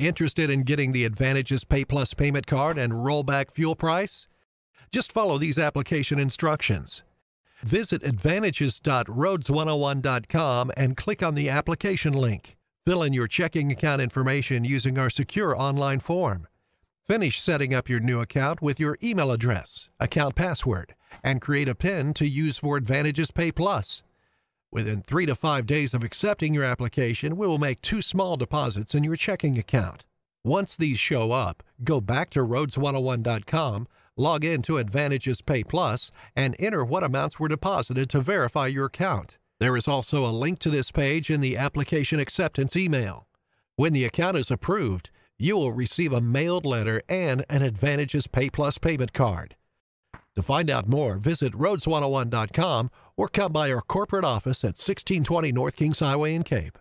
Interested in getting the Advantages Pay Plus payment card and rollback fuel price? Just follow these application instructions. Visit advantages.roads101.com and click on the application link. Fill in your checking account information using our secure online form. Finish setting up your new account with your email address, account password, and create a PIN to use for Advantages Pay Plus. Within three to five days of accepting your application, we will make two small deposits in your checking account. Once these show up, go back to roads101.com, log in to Advantages Pay Plus, and enter what amounts were deposited to verify your account. There is also a link to this page in the application acceptance email. When the account is approved, you will receive a mailed letter and an Advantages Pay Plus payment card. To find out more, visit roads101.com or come by our corporate office at 1620 North Kings Highway in Cape.